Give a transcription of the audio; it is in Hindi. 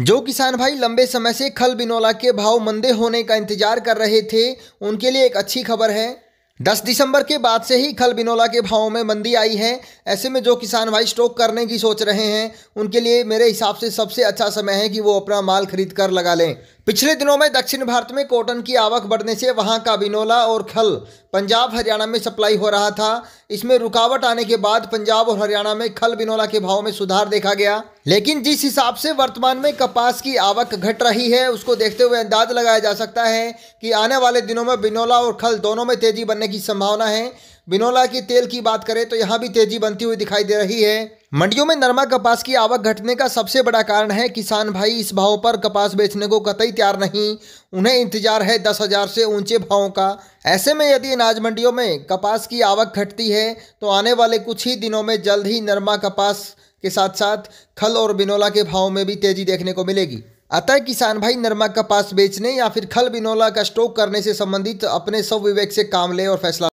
जो किसान भाई लंबे समय से खल बिनौला के भाव मंदे होने का इंतजार कर रहे थे उनके लिए एक अच्छी खबर है दस दिसंबर के बाद से ही खल बिनौला के भाव में मंदी आई है ऐसे में जो किसान भाई स्टॉक करने की सोच रहे हैं उनके लिए मेरे हिसाब से सबसे अच्छा समय है कि वो अपना माल खरीद कर लगा लें पिछले दिनों में दक्षिण भारत में कॉटन की आवक बढ़ने से वहां का बिनोला और खल पंजाब हरियाणा में सप्लाई हो रहा था इसमें रुकावट आने के बाद पंजाब और हरियाणा में खल बिनोला के भाव में सुधार देखा गया लेकिन जिस हिसाब से वर्तमान में कपास की आवक घट रही है उसको देखते हुए अंदाज लगाया जा सकता है कि आने वाले दिनों में बिनोला और खल दोनों में तेजी बनने की संभावना है बिनोला की तेल की बात करें तो यहाँ भी तेजी बनती हुई दिखाई दे रही है मंडियों में नरमा कपास की आवक घटने का सबसे बड़ा कारण है किसान भाई इस भाव पर कपास बेचने को कतई तैयार नहीं उन्हें इंतजार है दस हजार से ऊंचे भावों का ऐसे में यदि अनाज मंडियों में कपास की आवक घटती है तो आने वाले कुछ ही दिनों में जल्द ही नरमा कपास के साथ साथ खल और बिनोला के भाव में भी तेजी देखने को मिलेगी अतः किसान भाई नरमा कपास बेचने या फिर खल बिनोला का स्टोक करने से संबंधित अपने सब विवेक से काम ले और फैसला